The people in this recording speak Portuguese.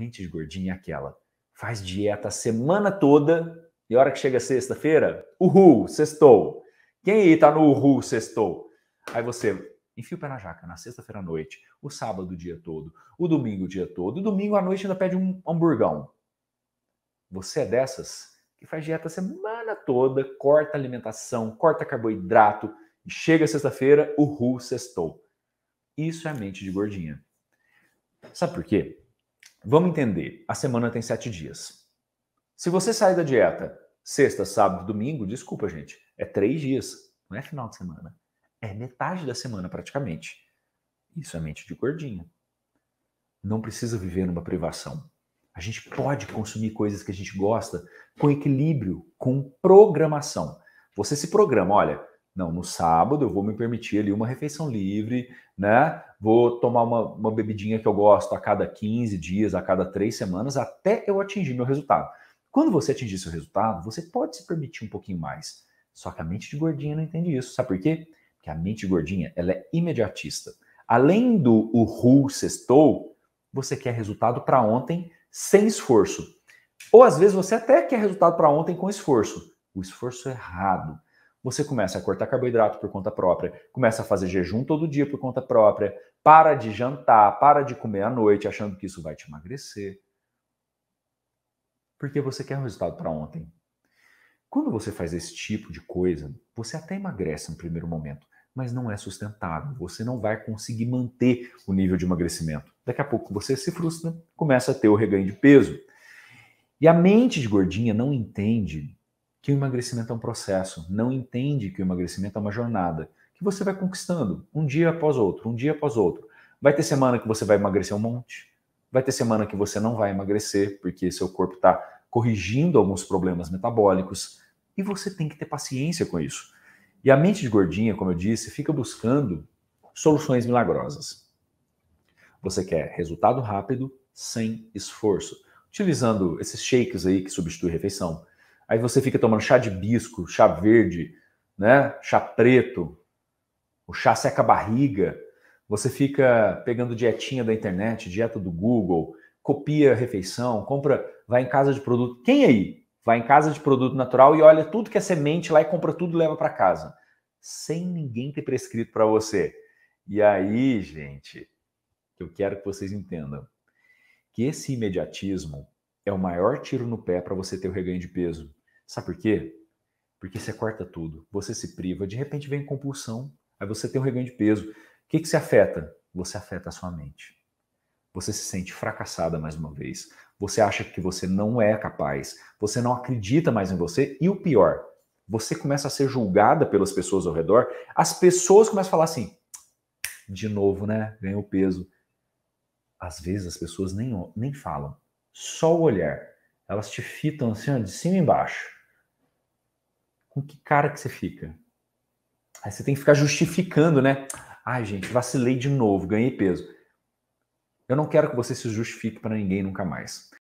mente de gordinha é aquela. Faz dieta a semana toda e a hora que chega sexta-feira, uhul, sextou. Quem aí tá no uhul, sextou? Aí você enfia o pé na jaca na sexta-feira à noite, o sábado o dia todo, o domingo o dia todo, o domingo à noite ainda pede um hamburgão. Você é dessas que faz dieta a semana toda, corta alimentação, corta carboidrato, e chega sexta-feira, o sextou. Isso é mente de gordinha. Sabe por quê? Vamos entender. A semana tem sete dias. Se você sair da dieta sexta, sábado, domingo, desculpa, gente, é três dias. Não é final de semana. É metade da semana, praticamente. Isso é mente de gordinha. Não precisa viver numa privação. A gente pode consumir coisas que a gente gosta com equilíbrio, com programação. Você se programa, olha, não, no sábado eu vou me permitir ali uma refeição livre, né? Vou tomar uma, uma bebidinha que eu gosto a cada 15 dias, a cada três semanas, até eu atingir meu resultado. Quando você atingir seu resultado, você pode se permitir um pouquinho mais. Só que a mente de gordinha não entende isso. Sabe por quê? Porque a mente de gordinha ela é imediatista. Além do o ru sextou, você quer resultado para ontem sem esforço. Ou às vezes você até quer resultado para ontem com esforço. O esforço é errado você começa a cortar carboidrato por conta própria, começa a fazer jejum todo dia por conta própria, para de jantar, para de comer à noite, achando que isso vai te emagrecer. Porque você quer um resultado para ontem. Quando você faz esse tipo de coisa, você até emagrece no primeiro momento, mas não é sustentável. Você não vai conseguir manter o nível de emagrecimento. Daqui a pouco você se frustra, começa a ter o reganho de peso. E a mente de gordinha não entende que o emagrecimento é um processo, não entende que o emagrecimento é uma jornada, que você vai conquistando um dia após outro, um dia após outro. Vai ter semana que você vai emagrecer um monte, vai ter semana que você não vai emagrecer, porque seu corpo está corrigindo alguns problemas metabólicos, e você tem que ter paciência com isso. E a mente de gordinha, como eu disse, fica buscando soluções milagrosas. Você quer resultado rápido, sem esforço, utilizando esses shakes aí que substituem refeição Aí você fica tomando chá de bisco, chá verde, né? Chá preto. O chá seca a barriga. Você fica pegando dietinha da internet, dieta do Google, copia a refeição, compra, vai em casa de produto. Quem aí vai em casa de produto natural e olha tudo que é semente lá e compra tudo e leva para casa, sem ninguém ter prescrito para você? E aí, gente, eu quero que vocês entendam que esse imediatismo é o maior tiro no pé para você ter o reganho de peso Sabe por quê? Porque você corta tudo, você se priva, de repente vem compulsão, aí você tem um reganho de peso. O que, que se afeta? Você afeta a sua mente. Você se sente fracassada mais uma vez. Você acha que você não é capaz. Você não acredita mais em você. E o pior, você começa a ser julgada pelas pessoas ao redor. As pessoas começam a falar assim: de novo, né? Ganhou peso. Às vezes as pessoas nem, nem falam. Só o olhar. Elas te fitam assim, de cima e embaixo com que cara que você fica? Aí você tem que ficar justificando, né? Ai, gente, vacilei de novo, ganhei peso. Eu não quero que você se justifique para ninguém nunca mais.